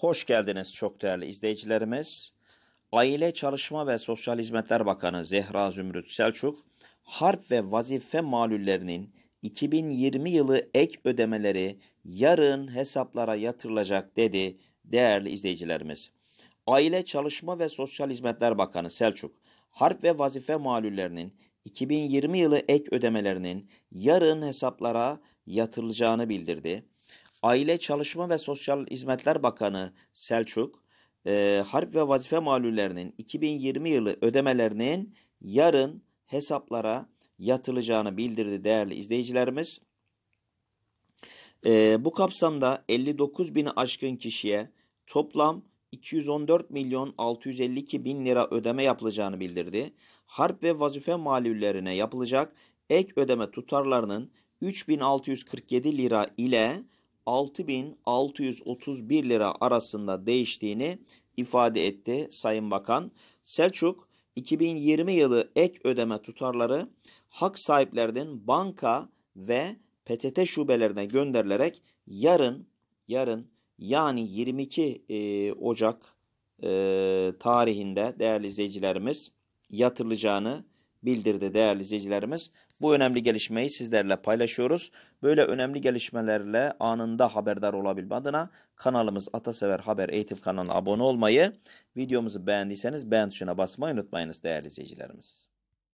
Hoş geldiniz çok değerli izleyicilerimiz. Aile Çalışma ve Sosyal Hizmetler Bakanı Zehra Zümrüt Selçuk, harp ve vazife malullerinin 2020 yılı ek ödemeleri yarın hesaplara yatırılacak dedi değerli izleyicilerimiz. Aile Çalışma ve Sosyal Hizmetler Bakanı Selçuk, harp ve vazife malullerinin 2020 yılı ek ödemelerinin yarın hesaplara yatırılacağını bildirdi. Aile Çalışma ve Sosyal Hizmetler Bakanı Selçuk, e, harp ve vazife malullerinin 2020 yılı ödemelerinin yarın hesaplara yatılacağını bildirdi değerli izleyicilerimiz. E, bu kapsamda 59 bin aşkın kişiye toplam 214 milyon 652 bin lira ödeme yapılacağını bildirdi. Harp ve vazife malullerine yapılacak ek ödeme tutarlarının 3647 lira ile 6631 lira arasında değiştiğini ifade etti Sayın Bakan. Selçuk 2020 yılı ek ödeme tutarları hak sahiplerinin banka ve PTT şubelerine gönderilerek yarın yarın yani 22 e, Ocak e, tarihinde değerli izleyicilerimiz yatırılacağını bildirdi değerli izleyicilerimiz. Bu önemli gelişmeyi sizlerle paylaşıyoruz. Böyle önemli gelişmelerle anında haberdar olabilme adına kanalımız Atasever Haber Eğitim kanalına abone olmayı, videomuzu beğendiyseniz beğen tuşuna basmayı unutmayınız değerli izleyicilerimiz.